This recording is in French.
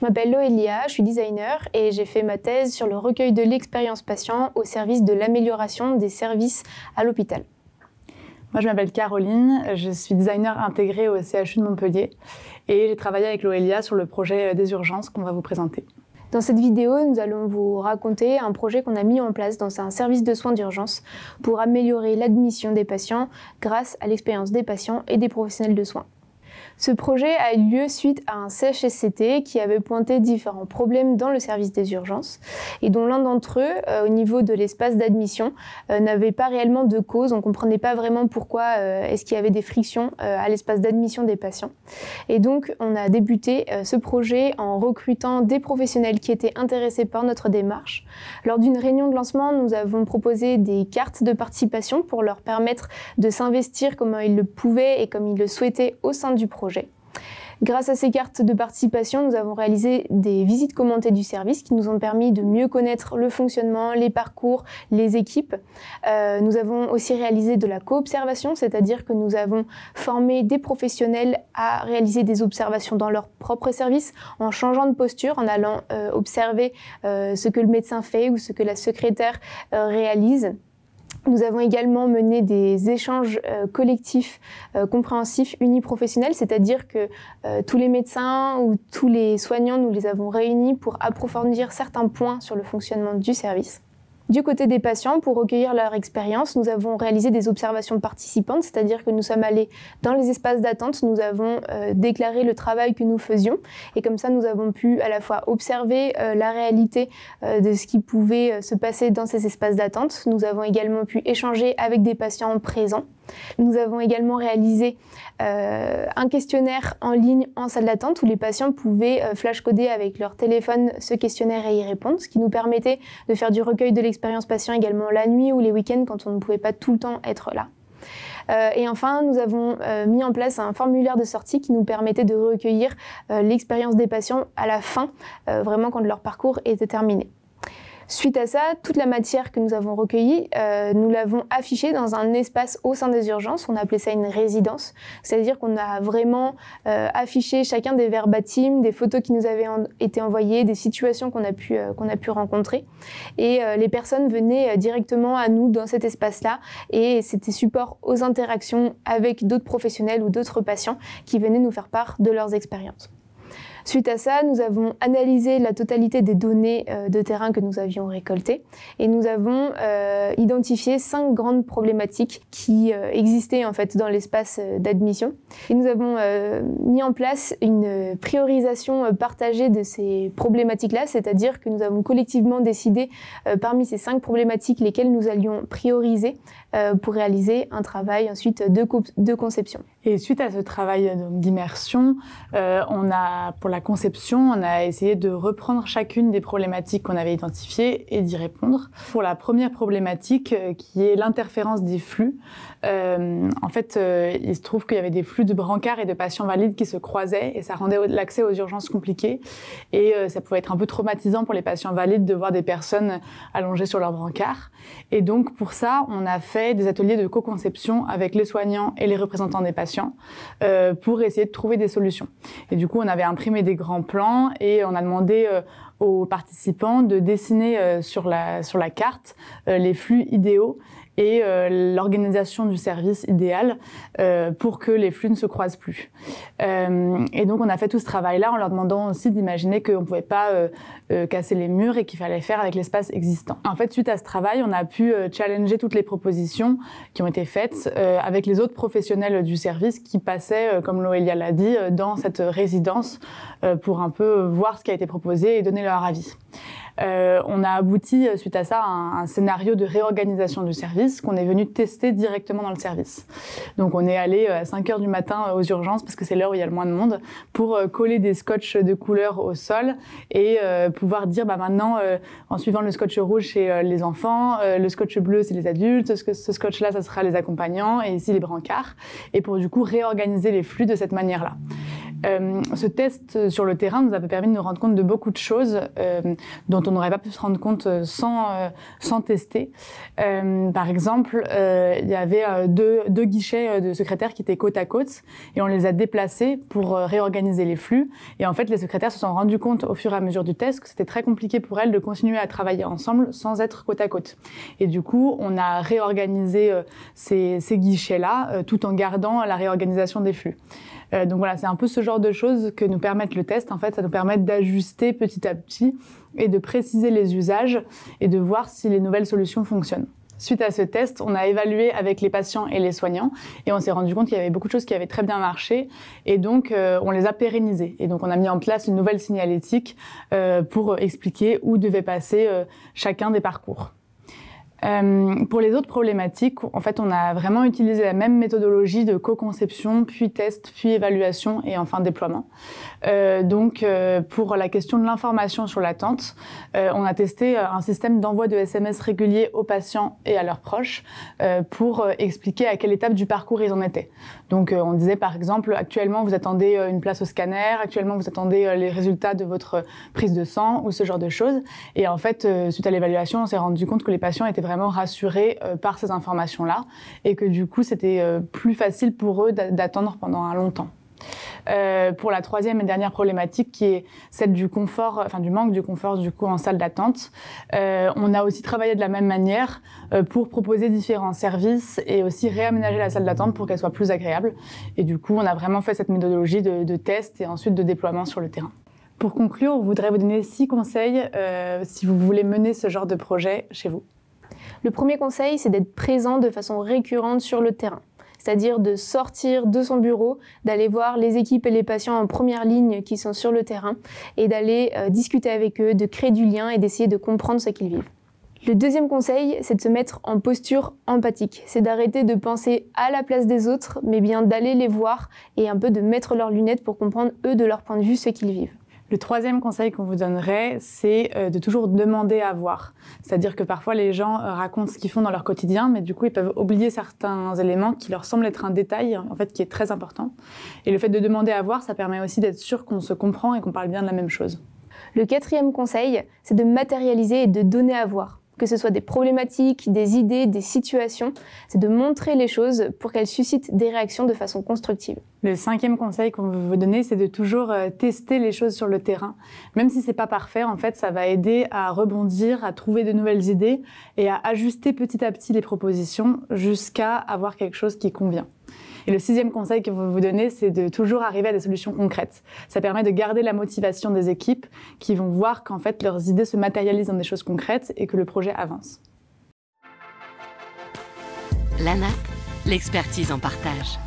Je m'appelle Loelia, je suis designer et j'ai fait ma thèse sur le recueil de l'expérience patient au service de l'amélioration des services à l'hôpital. Moi, je m'appelle Caroline, je suis designer intégrée au CHU de Montpellier et j'ai travaillé avec Loelia sur le projet des urgences qu'on va vous présenter. Dans cette vidéo, nous allons vous raconter un projet qu'on a mis en place dans un service de soins d'urgence pour améliorer l'admission des patients grâce à l'expérience des patients et des professionnels de soins. Ce projet a eu lieu suite à un CHSCT qui avait pointé différents problèmes dans le service des urgences et dont l'un d'entre eux, euh, au niveau de l'espace d'admission, euh, n'avait pas réellement de cause. On ne comprenait pas vraiment pourquoi euh, est-ce qu'il y avait des frictions à l'espace d'admission des patients. Et donc, on a débuté ce projet en recrutant des professionnels qui étaient intéressés par notre démarche. Lors d'une réunion de lancement, nous avons proposé des cartes de participation pour leur permettre de s'investir comme ils le pouvaient et comme ils le souhaitaient au sein du projet Grâce à ces cartes de participation, nous avons réalisé des visites commentées du service qui nous ont permis de mieux connaître le fonctionnement, les parcours, les équipes. Euh, nous avons aussi réalisé de la co-observation, c'est-à-dire que nous avons formé des professionnels à réaliser des observations dans leur propre service en changeant de posture, en allant euh, observer euh, ce que le médecin fait ou ce que la secrétaire réalise. Nous avons également mené des échanges euh, collectifs euh, compréhensifs uniprofessionnels, c'est-à-dire que euh, tous les médecins ou tous les soignants, nous les avons réunis pour approfondir certains points sur le fonctionnement du service. Du côté des patients, pour recueillir leur expérience, nous avons réalisé des observations participantes, c'est-à-dire que nous sommes allés dans les espaces d'attente, nous avons euh, déclaré le travail que nous faisions, et comme ça nous avons pu à la fois observer euh, la réalité euh, de ce qui pouvait se passer dans ces espaces d'attente. Nous avons également pu échanger avec des patients présents nous avons également réalisé euh, un questionnaire en ligne en salle d'attente où les patients pouvaient euh, flash flashcoder avec leur téléphone ce questionnaire et y répondre, ce qui nous permettait de faire du recueil de l'expérience patient également la nuit ou les week-ends quand on ne pouvait pas tout le temps être là. Euh, et enfin, nous avons mis en place un formulaire de sortie qui nous permettait de recueillir l'expérience des patients à la fin, vraiment quand leur parcours était terminé. Suite à ça, toute la matière que nous avons recueillie, euh, nous l'avons affichée dans un espace au sein des urgences. On appelait ça une résidence, c'est-à-dire qu'on a vraiment euh, affiché chacun des verbatims, des photos qui nous avaient été envoyées, des situations qu'on a pu euh, qu'on a pu rencontrer, et les personnes venaient directement à nous dans cet espace-là, et c'était support aux interactions avec d'autres professionnels ou d'autres patients qui venaient nous faire part de leurs expériences. Suite à ça, nous avons analysé la totalité des données euh, de terrain que nous avions récoltées et nous avons euh, identifié cinq grandes problématiques qui euh, existaient en fait dans l'espace d'admission. Et nous avons mis en place une priorisation partagée de ces problématiques-là, c'est-à-dire que nous avons collectivement décidé parmi ces cinq problématiques lesquelles nous allions prioriser pour réaliser un travail ensuite de, de conception. Et suite à ce travail d'immersion, euh, on a, pour la conception, on a essayé de reprendre chacune des problématiques qu'on avait identifiées et d'y répondre. Pour la première problématique, euh, qui est l'interférence des flux, euh, en fait, il se trouve qu'il y avait des flux de brancards et de patients valides qui se croisaient et ça rendait l'accès aux urgences compliqué. Et ça pouvait être un peu traumatisant pour les patients valides de voir des personnes allongées sur leurs brancards. Et donc, pour ça, on a fait des ateliers de co-conception avec les soignants et les représentants des patients euh, pour essayer de trouver des solutions. Et du coup, on avait imprimé des grands plans et on a demandé euh, aux participants de dessiner euh, sur la carte les flux idéaux et euh, l'organisation du service idéal euh, pour que les flux ne se croisent plus. Euh, et donc on a fait tout ce travail-là en leur demandant aussi d'imaginer qu'on ne pouvait pas casser les murs et qu'il fallait faire avec l'espace existant. En fait, suite à ce travail, on a pu challenger toutes les propositions qui ont été faites avec les autres professionnels du service qui passaient, comme Loelia l'a dit, dans cette résidence pour un peu voir ce qui a été proposé et donner leur avis. Euh, on a abouti euh, suite à ça à un, scénario de réorganisation du service qu'on est venu tester directement dans le service. Donc on est allé euh, à 5 heures du matin aux urgences parce que c'est l'heure où il y a le moins de monde pour coller des scotch de couleur au sol et pouvoir dire bah maintenant en suivant le scotch rouge c'est les enfants, le scotch bleu c'est les adultes, ce, ce scotch là ça sera les accompagnants et ici les brancards et pour du coup réorganiser les flux de cette manière là. Euh, ce test sur le terrain nous avait permis de nous rendre compte de beaucoup de choses euh, dont on n'aurait pas pu se rendre compte euh, sans, sans tester. par exemple, il y avait deux, guichets de secrétaires qui étaient côte à côte et on les a déplacés pour réorganiser les flux. Et en fait, les secrétaires se sont rendus compte au fur et à mesure du test que c'était très compliqué pour elles de continuer à travailler ensemble sans être côte à côte. Et du coup, on a réorganisé ces, ces guichets-là tout en gardant la réorganisation des flux. donc voilà, c'est un peu ce genre de choses que nous permettent le test, en fait, ça nous permet d'ajuster petit à petit et de préciser les usages et de voir si les nouvelles solutions fonctionnent. Suite à ce test, on a évalué avec les patients et les soignants et on s'est rendu compte qu'il y avait beaucoup de choses qui avaient très bien marché et donc euh, on les a pérennisées. Et donc on a mis en place une nouvelle signalétique euh, pour expliquer où devait passer euh, chacun des parcours. Euh, pour les autres problématiques, en fait, on a vraiment utilisé la même méthodologie de co-conception, puis test, puis évaluation et enfin déploiement. Euh, donc, euh, pour la question de l'information sur l'attente, on a testé un système d'envoi de SMS régulier aux patients et à leurs proches pour expliquer à quelle étape du parcours ils en étaient. Donc, on disait par exemple, actuellement, vous attendez une place au scanner, actuellement, vous attendez les résultats de votre prise de sang ou ce genre de choses. Et en fait, suite à l'évaluation, on s'est rendu compte que les patients étaient vraiment rassurés euh, par ces informations-là et que du coup, c'était euh, plus facile pour eux d'attendre pendant un long temps. Euh, pour la troisième et dernière problématique qui est celle du confort, enfin du manque du confort du coup en salle d'attente. on a aussi travaillé de la même manière pour proposer différents services et aussi réaménager la salle d'attente pour qu'elle soit plus agréable. Et du coup, on a vraiment fait cette méthodologie de, de test et ensuite de déploiement sur le terrain. Pour conclure, on voudrait vous donner six conseils si vous voulez mener ce genre de projet chez vous. Le premier conseil, c'est d'être présent de façon récurrente sur le terrain c'est-à-dire de sortir de son bureau, d'aller voir les équipes et les patients en première ligne qui sont sur le terrain et d'aller euh, discuter avec eux, de créer du lien et d'essayer de comprendre ce qu'ils vivent. Le deuxième conseil, c'est de se mettre en posture empathique. C'est d'arrêter de penser à la place des autres, mais bien d'aller les voir et un peu de mettre leurs lunettes pour comprendre eux de leur point de vue ce qu'ils vivent. Le troisième conseil qu'on vous donnerait, c'est euh, de toujours demander à voir. C'est-à-dire que parfois les gens euh, racontent ce qu'ils font dans leur quotidien, mais du coup ils peuvent oublier certains éléments qui leur semblent être un détail, en fait, qui est très important. Et le fait de demander à voir, ça permet aussi d'être sûr qu'on se comprend et qu'on parle bien de la même chose. Le quatrième conseil, c'est de matérialiser et de donner à voir que ce soit des problématiques, des idées, des situations. C'est de montrer les choses pour qu'elles suscitent des réactions de façon constructive. Le cinquième conseil qu'on veut vous donner, c'est de toujours euh, tester les choses sur le terrain. Même si c'est pas parfait, en fait, ça va aider à rebondir, à trouver de nouvelles idées et à ajuster petit à petit les propositions jusqu'à avoir quelque chose qui convient. Et le sixième conseil que vous vous donnez, c'est de toujours arriver à des solutions concrètes. Ça permet de garder la motivation des équipes qui vont voir qu'en fait leurs idées se matérialisent dans des choses concrètes et que le projet avance. L'ANAP, l'expertise en partage.